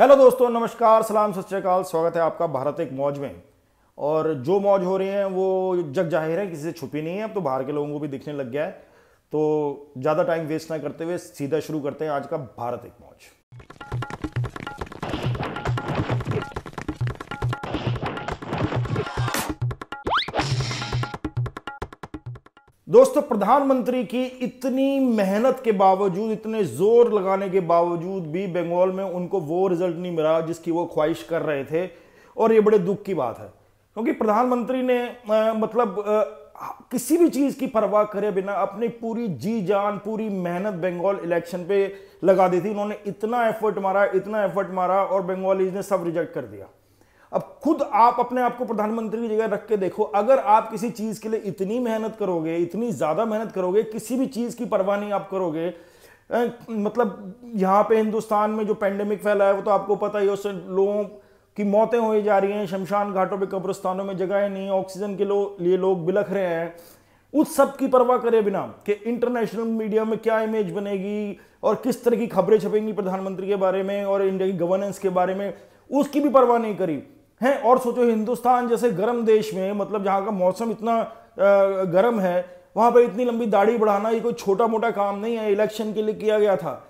hello दोस्तों नमस्कार सलाम श्रीकाल स्वागत है आपका भारत एक मौज में और जो मौज हो रही हैं वो जग जाहिर है किसी से छुपी नहीं है अब तो बाहर के लोगों को भी दिखने लग गया है तो ज़्यादा टाइम वेस्ट ना करते हुए सीधा शुरू करते हैं आज का भारत एक मौज दोस्तों प्रधानमंत्री की इतनी मेहनत के बावजूद इतने जोर लगाने के बावजूद भी बंगाल में उनको वो रिजल्ट नहीं मिला जिसकी वो ख्वाहिश कर रहे थे और ये बड़े दुख की बात है क्योंकि प्रधानमंत्री ने आ, मतलब आ, किसी भी चीज़ की परवाह करे बिना अपनी पूरी जी जान पूरी मेहनत बंगाल इलेक्शन पे लगा दी थी उन्होंने इतना एफर्ट मारा इतना एफर्ट मारा और बंगालीज ने सब रिजेक्ट कर दिया अब खुद आप अपने आप को प्रधानमंत्री की जगह रख के देखो अगर आप किसी चीज के लिए इतनी मेहनत करोगे इतनी ज्यादा मेहनत करोगे किसी भी चीज की परवाह नहीं आप करोगे मतलब यहाँ पे हिंदुस्तान में जो पेंडेमिक फैला है वो तो आपको पता ही उससे लोगों की मौतें हो जा रही हैं शमशान घाटों पे कब्रस्तानों में जगह नहीं ऑक्सीजन के लो, लिए लोग बिलख रहे हैं उस सब की परवाह करे बिना कि इंटरनेशनल मीडिया में क्या इमेज बनेगी और किस तरह की खबरें छपेंगी प्रधानमंत्री के बारे में और इंडिया की गवर्नेंस के बारे में उसकी भी परवाह नहीं करी हैं और सोचो हिंदुस्तान जैसे गर्म देश में मतलब जहाँ का मौसम इतना गर्म है वहाँ पर इतनी लंबी दाढ़ी बढ़ाना ये कोई छोटा मोटा काम नहीं है इलेक्शन के लिए किया गया था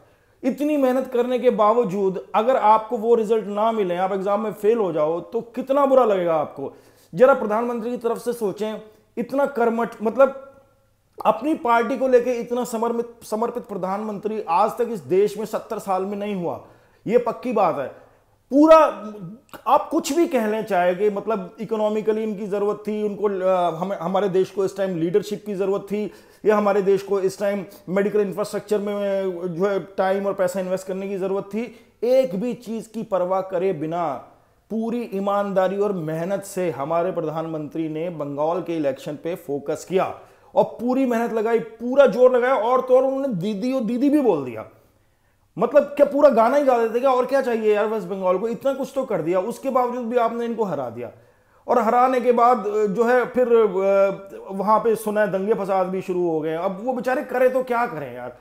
इतनी मेहनत करने के बावजूद अगर आपको वो रिजल्ट ना मिले आप एग्जाम में फेल हो जाओ तो कितना बुरा लगेगा आपको जरा प्रधानमंत्री की तरफ से सोचें इतना कर्मठ मतलब अपनी पार्टी को लेकर इतना समर्पित समर्पित प्रधानमंत्री आज तक इस देश में सत्तर साल में नहीं हुआ ये पक्की बात है पूरा आप कुछ भी कहने चाहेंगे मतलब इकोनॉमिकली इनकी ज़रूरत थी उनको हम हमारे देश को इस टाइम लीडरशिप की ज़रूरत थी या हमारे देश को इस टाइम मेडिकल इंफ्रास्ट्रक्चर में जो है टाइम और पैसा इन्वेस्ट करने की ज़रूरत थी एक भी चीज़ की परवाह करे बिना पूरी ईमानदारी और मेहनत से हमारे प्रधानमंत्री ने बंगाल के इलेक्शन पे फोकस किया और पूरी मेहनत लगाई पूरा जोर लगाया और तो और उन्होंने दीदी और दीदी भी बोल दिया मतलब क्या पूरा गाना ही गा देते क्या और क्या चाहिए यार वेस्ट बंगाल को इतना कुछ तो कर दिया उसके बावजूद भी आपने इनको हरा दिया और हराने के बाद जो है फिर वहाँ पे सुना दंगे फसाद भी शुरू हो गए अब वो बेचारे करे तो क्या करें यार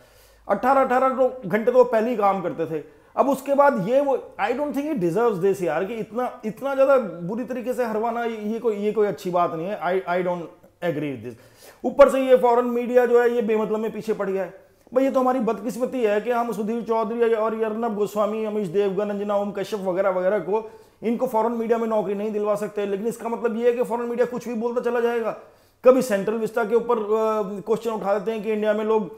अट्ठारह अट्ठारह तो घंटे तो पहले ही काम करते थे अब उसके बाद ये वो I don't think it deserve this यार कि इतना इतना ज़्यादा बुरी तरीके से हरवाना ये कोई ये कोई अच्छी बात नहीं है I I don't agree with this ऊपर से ये फॉरेन मीडिया जो है ये बेमतलब में पीछे पड़ गया है भाई ये तो हमारी बदकिस्मती है कि हम सुधीर चौधरी और अर्नब गोस्वामी अमीश देवगन अंजना ओम कश्यप वगैरह वगैरह को इनको फॉरन मीडिया में नौकरी नहीं दिलवा सकते लेकिन इसका मतलब ये है कि फॉरन मीडिया कुछ भी बोलता चला जाएगा कभी सेंट्रल विस्टा के ऊपर क्वेश्चन उठा देते हैं कि इंडिया में लोग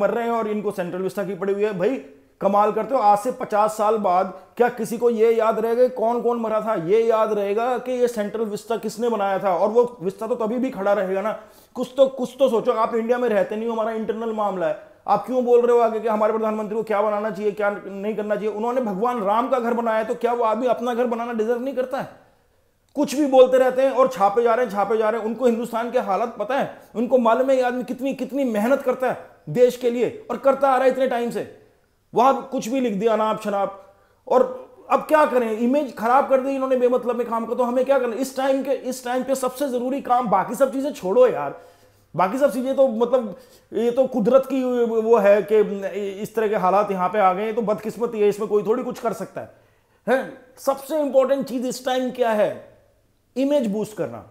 मर रहे हैं और इनको सेंट्रल विस्टा की पड़ी हुई है भाई कमाल करते हो आज से पचास साल बाद क्या किसी को ये याद रहेगा कौन कौन मरा था ये याद रहेगा कि ये सेंट्रल विस्ता किसने बनाया था और वो विस्ता तो तभी भी खड़ा रहेगा ना कुछ तो कुछ तो सोचो आप इंडिया में रहते नहीं हो हमारा इंटरनल मामला है आप क्यों बोल रहे हो आगे कि हमारे प्रधानमंत्री को क्या बनाना चाहिए क्या नहीं करना चाहिए उन्होंने भगवान राम का घर बनाया तो क्या वो आदमी अपना घर बनाना डिजर्व नहीं करता है कुछ भी बोलते रहते हैं और छापे जा रहे हैं छापे जा रहे हैं उनको हिंदुस्तान के हालत पता है उनको मालूम है ये आदमी कितनी कितनी मेहनत करता है देश के लिए और करता आ रहा है इतने टाइम से वहां कुछ भी लिख दिया अनाप शनाप और अब क्या करें इमेज खराब कर दी इन्होंने बेमतलब में काम का तो हमें क्या करना इस टाइम के इस टाइम पे सबसे जरूरी काम बाकी सब चीजें छोड़ो यार बाकी सब चीज़ें तो मतलब ये तो कुदरत की वो है कि इस तरह के हालात यहाँ पे आ गए तो बदकिस्मती है इसमें कोई थोड़ी कुछ कर सकता है हैं सबसे इंपॉर्टेंट चीज़ इस टाइम क्या है इमेज बूस्ट करना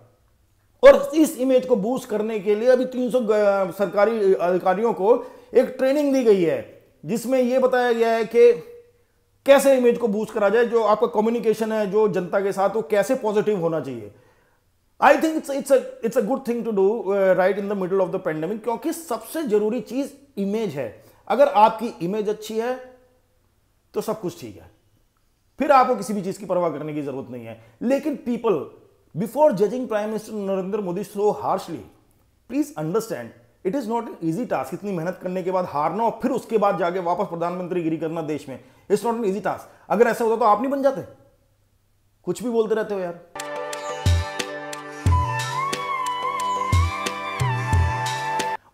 और इस इमेज को बूस्ट करने के लिए अभी 300 सरकारी अधिकारियों को एक ट्रेनिंग दी गई है जिसमें यह बताया गया है कि कैसे इमेज को बूस्ट करा जाए जो आपका कम्युनिकेशन है जो जनता के साथ वो कैसे पॉजिटिव होना चाहिए I think it's it's it's a good thing to do right in the middle of the pandemic क्योंकि सबसे जरूरी चीज इमेज है अगर आपकी इमेज अच्छी है तो सब कुछ ठीक है फिर आपको किसी भी चीज की परवाह करने की जरूरत नहीं है लेकिन people before judging prime minister Narendra Modi so harshly please understand it is not an easy task इतनी मेहनत करने के बाद हारना और फिर उसके बाद जाके वापस प्रधानमंत्री गिरी करना देश में it's not an easy task अगर ऐसा होता तो आप नहीं बन जाते कुछ भी बोलते रहते हो यार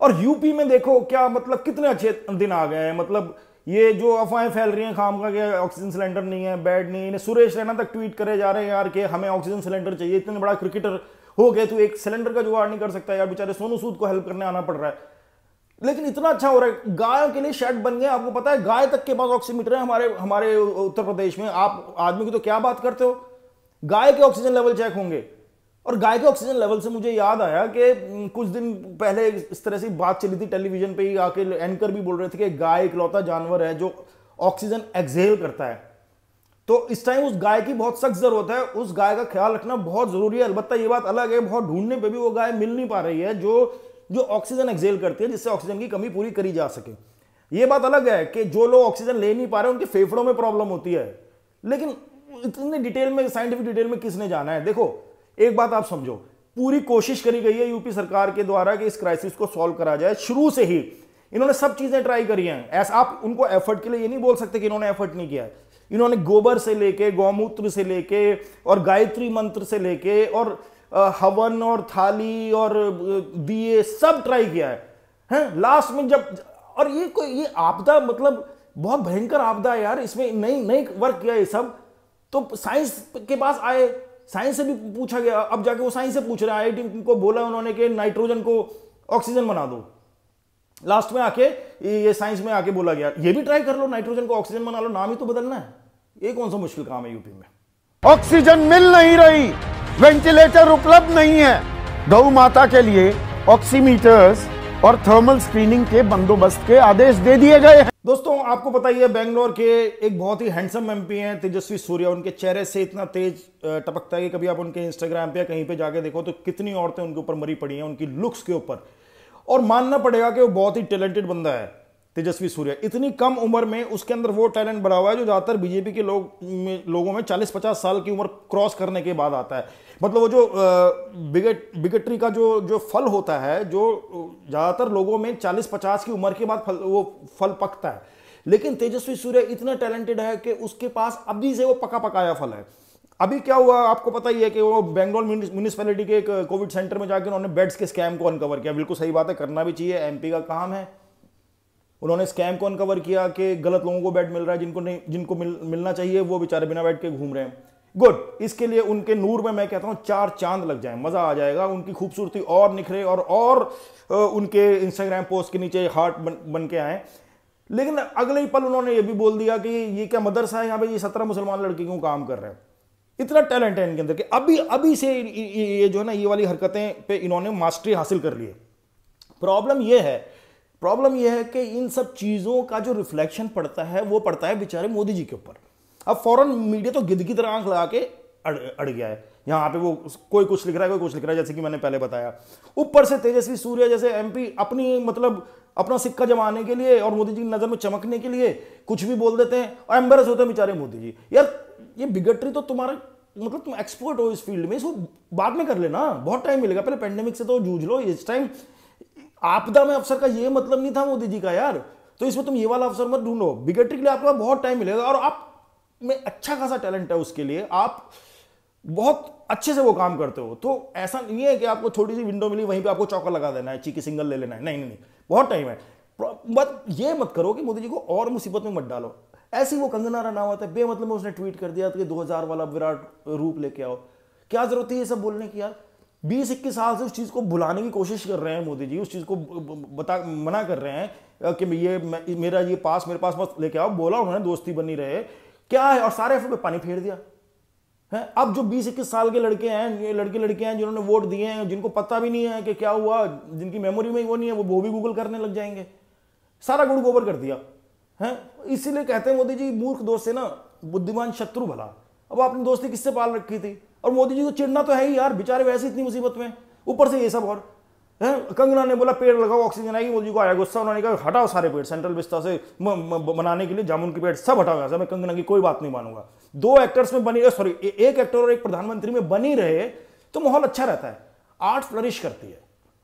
और यूपी में देखो क्या मतलब कितने अच्छे दिन आ गए हैं मतलब ये जो अफवाहें फैल रही हैं खाम का ऑक्सीजन सिलेंडर नहीं है बेड नहीं है सुरेश रैना तक ट्वीट करे जा रहे हैं यार के हमें ऑक्सीजन सिलेंडर चाहिए इतने बड़ा क्रिकेटर हो गए तो एक सिलेंडर का जुगाड़ नहीं कर सकता यार बेचारे सोनू सूद को हेल्प करने आना पड़ रहा है लेकिन इतना अच्छा हो रहा है गायों के लिए शेड बन गए आपको पता है गाय तक के पास ऑक्सीमीटर है हमारे हमारे उत्तर प्रदेश में आप आदमी की तो क्या बात करते हो गाय के ऑक्सीजन लेवल चेक होंगे और गाय के ऑक्सीजन लेवल से मुझे याद आया कि कुछ दिन पहले इस तरह से बात चली थी टेलीविजन पे ही आके एंकर भी बोल रहे थे कि गाय इकलौता जानवर है जो ऑक्सीजन एक्सहेल करता है तो इस टाइम उस गाय की बहुत सख्त जरूरत है उस गाय का ख्याल रखना बहुत जरूरी है अलबत्ता ये बात अलग है बहुत ढूंढने पर भी वो गाय मिल नहीं पा रही है जो जो ऑक्सीजन एक्सेल करती है जिससे ऑक्सीजन की कमी पूरी करी जा सके ये बात अलग है कि जो लोग ऑक्सीजन ले नहीं पा रहे उनके फेफड़ों में प्रॉब्लम होती है लेकिन इतने डिटेल में साइंटिफिक डिटेल में किसने जाना है देखो एक बात आप समझो पूरी कोशिश करी गई है यूपी सरकार के द्वारा कि इस क्राइसिस को सॉल्व करा जाए शुरू से ही इन्होंने सब चीजें ट्राई करी हैं ऐसा आप उनको एफर्ट के लिए ये नहीं बोल सकते कि इन्होंने एफर्ट नहीं किया इन्होंने गोबर से लेके गौमूत्र से लेके और गायत्री मंत्र से लेके और हवन और थाली और दिए सब ट्राई किया है हैं लास्ट में जब और ये कोई ये आपदा मतलब बहुत भयंकर आपदा है यार इसमें नहीं नहीं वर्क किया ये सब तो साइंस के पास आए साइंस से भी पूछा गया अब जाके वो साइंस से पूछ रहे हैं आई को बोला उन्होंने कि नाइट्रोजन को ऑक्सीजन बना दो लास्ट में आके ये साइंस में आके बोला गया ये भी ट्राई कर लो नाइट्रोजन को ऑक्सीजन बना लो नाम ही तो बदलना है ये कौन सा मुश्किल काम है यूपी में ऑक्सीजन मिल नहीं रही वेंटिलेटर उपलब्ध नहीं है गौ माता के लिए ऑक्सीमीटर्स और थर्मल स्क्रीनिंग के बंदोबस्त के आदेश दे दिए गए हैं आपको पता ही है बेंगलोर के एक बहुत ही हैंडसम एमपी हैं तेजस्वी सूर्य उनके चेहरे से इतना तेज टपकता है कि कभी आप उनके इंस्टाग्राम पे या कहीं पे जाके देखो तो कितनी औरतें उनके ऊपर मरी पड़ी हैं उनकी लुक्स के ऊपर और मानना पड़ेगा कि वो बहुत ही टैलेंटेड बंदा है तेजस्वी सूर्य इतनी कम उम्र में उसके अंदर वो टैलेंट बढ़ा हुआ है जो ज़्यादातर बीजेपी के लोग में लोगों में 40-50 साल की उम्र क्रॉस करने के बाद आता है मतलब वो जो बिगट बिगटरी का जो जो फल होता है जो ज़्यादातर लोगों में 40-50 की उम्र के बाद फल वो फल पकता है लेकिन तेजस्वी सूर्य इतना टैलेंटेड है कि उसके पास अभी से वो पका पकाया फल है अभी क्या हुआ आपको पता ही है कि वो बेंगलोर म्यूनिसपैलिटी के एक कोविड सेंटर में जाकर उन्होंने बेड्स के स्कैम को अनकवर किया बिल्कुल सही बात है करना भी चाहिए एमपी का काम है उन्होंने स्कैम को अनकवर किया कि गलत लोगों को बेड मिल रहा है जिनको नहीं जिनको मिल, मिलना चाहिए वो बेचारे बिना बेड के घूम रहे हैं गुड इसके लिए उनके नूर में मैं कहता हूँ चार चांद लग जाए मज़ा आ जाएगा उनकी खूबसूरती और निखरे और और उनके इंस्टाग्राम पोस्ट के नीचे हार्ट बन बन के आए लेकिन अगले ही पल उन्होंने ये भी बोल दिया कि ये क्या मदरसा है यहाँ पे ये सत्रह मुसलमान लड़के क्यों काम कर रहे हैं इतना टैलेंट है इनके अंदर कि अभी अभी से ये जो है ना ये वाली हरकतें पे इन्होंने मास्टरी हासिल कर ली है प्रॉब्लम ये है प्रॉब्लम यह है कि इन सब चीज़ों का जो रिफ्लेक्शन पड़ता है वो पड़ता है बेचारे मोदी जी के ऊपर अब फॉरन मीडिया तो गिद की तरह आंख लगा के अड़ अड़ गया है यहाँ पे वो कोई कुछ लिख रहा है कोई कुछ लिख रहा है जैसे कि मैंने पहले बताया ऊपर से तेजस्वी सूर्य जैसे एमपी अपनी मतलब अपना सिक्का जमाने के लिए और मोदी जी की नज़र में चमकने के लिए कुछ भी बोल देते हैं और एम्बेरस होते हैं बेचारे मोदी जी यार ये बिगटरी तो तुम्हारा मतलब तुम एक्सपर्ट हो इस फील्ड में इसको बाद में कर लेना बहुत टाइम मिलेगा पहले पेंडेमिक से तो जूझ लो इस टाइम आपदा में अफसर का ये मतलब नहीं था मोदी जी का यार तो इसमें तुम ये वाला अफसर मत ढूंढो बिगटरी के लिए आपका बहुत टाइम मिलेगा और आप में अच्छा खासा टैलेंट है उसके लिए आप बहुत अच्छे से वो काम करते हो तो ऐसा नहीं है कि आपको छोटी सी विंडो मिली वहीं पे आपको चौका लगा देना है चीकी सिंगल ले लेना है नहीं नहीं नहीं बहुत टाइम है मत ये मत करो कि मोदी जी को और मुसीबत में मत डालो ऐसी वो कंगना रनावत है बेमतलब में उसने ट्वीट कर दिया कि 2000 वाला विराट रूप लेके आओ क्या जरूरत है ये सब बोलने की यार बीस इक्कीस साल से उस चीज़ को भुलाने की कोशिश कर रहे हैं मोदी जी उस चीज़ को बता मना कर रहे हैं कि ये मेरा ये पास मेरे पास मत लेके आओ बोला उन्होंने दोस्ती बनी रहे क्या है और सारे एफ पे पानी फेर दिया हैं अब जो बीस इक्कीस साल के लड़के हैं ये लड़के लड़के हैं जिन्होंने वोट दिए हैं जिनको पता भी नहीं है कि क्या हुआ जिनकी मेमोरी में वो नहीं है वो वो भी गूगल करने लग जाएंगे सारा गुड़ गोबर कर दिया है इसीलिए कहते हैं मोदी जी मूर्ख दोस्त से ना बुद्धिमान शत्रु भला अब आपने दोस्ती किससे पाल रखी थी और मोदी जी को चिड़ना तो है ही यार बेचारे वैसे इतनी मुसीबत में ऊपर से ये सब और कंगना ने बोला पेड़ लगाओ ऑक्सीजन आएगी मोदी को आया गुस्सा उन्होंने कहा हटाओ सारे पेड़ सेंट्रल विस्तार से म, म, बनाने के लिए जामुन के पेड़ सब हटाओ ऐसा मैं कंगना की कोई बात नहीं मानूंगा दो एक्टर्स में बनी सॉरी एक एक्टर और एक प्रधानमंत्री में बनी रहे तो माहौल अच्छा रहता है आर्ट फ्लरिश करती है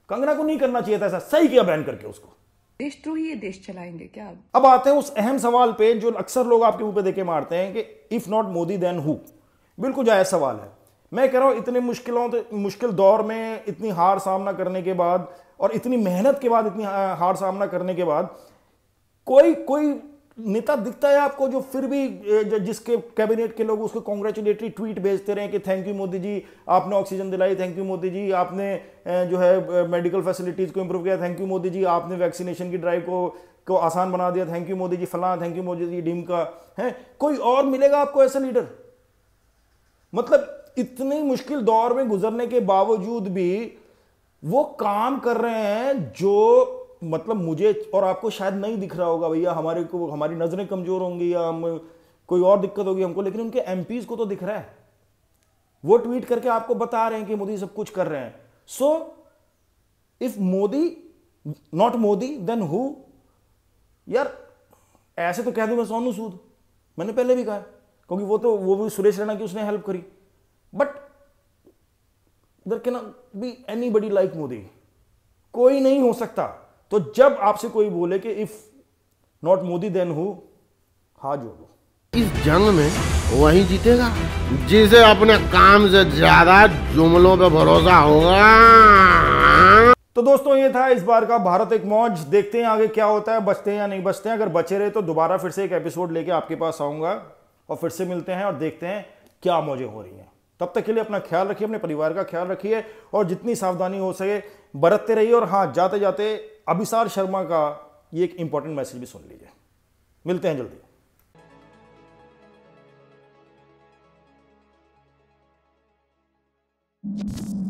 कंगना को नहीं करना चाहिए था ऐसा सही किया बैन करके उसको देशद्रोही तो ये देश चलाएंगे क्या अब आते हैं उस अहम सवाल पे जो अक्सर लोग आपके मुंह पे देखे मारते हैं कि if not Modi then who बिल्कुल जायज सवाल है मैं कह रहा हूँ इतने मुश्किलों मुश्किल दौर में इतनी हार सामना करने के बाद और इतनी मेहनत के बाद इतनी हार सामना करने के बाद कोई कोई नेता दिखता है आपको जो फिर भी जिसके कैबिनेट के लोग उसको कॉन्ग्रेचुलेटरी ट्वीट भेजते रहे कि थैंक यू मोदी जी आपने ऑक्सीजन दिलाई थैंक यू मोदी जी आपने जो है मेडिकल फैसिलिटीज़ को इम्प्रूव किया थैंक यू मोदी जी आपने वैक्सीनेशन की ड्राइव को को आसान बना दिया थैंक यू मोदी जी फला थैंक यू मोदी जी डीम का है कोई और मिलेगा आपको ऐसा लीडर मतलब इतनी मुश्किल दौर में गुजरने के बावजूद भी वो काम कर रहे हैं जो मतलब मुझे और आपको शायद नहीं दिख रहा होगा भैया हमारे को हमारी नज़रें कमज़ोर होंगी या हम कोई और दिक्कत होगी हमको लेकिन उनके एम को तो दिख रहा है वो ट्वीट करके आपको बता रहे हैं कि मोदी सब कुछ कर रहे हैं so if Modi not Modi then who यार ऐसे तो कह दू मैं सोनू सूद मैंने पहले भी कहा क्योंकि वो तो वो भी सुरेश रैना की उसने हेल्प करी there can be anybody like Modi कोई नहीं हो सकता तो जब आपसे कोई बोले कि if not Modi then who हाँ जोड़ो इस जंग में वही जीतेगा जिसे अपने काम से ज्यादा जुमलों पे भरोसा होगा तो दोस्तों ये था इस बार का भारत एक मौज देखते हैं आगे क्या होता है बचते हैं या नहीं बचते हैं अगर बचे रहे तो दोबारा फिर से एक एपिसोड लेके आपके पास आऊंगा और फिर से मिलते हैं और देखते हैं क्या मौजें हो रही हैं तब तक के लिए अपना ख्याल रखिए अपने परिवार का ख्याल रखिए और जितनी सावधानी हो सके बरतते रहिए और हाँ जाते जाते अभिसार शर्मा का ये एक इंपॉर्टेंट मैसेज भी सुन लीजिए मिलते हैं जल्दी you